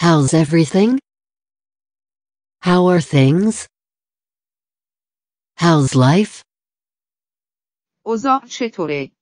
How's everything? How are things? How's life? اوضاع چطوره؟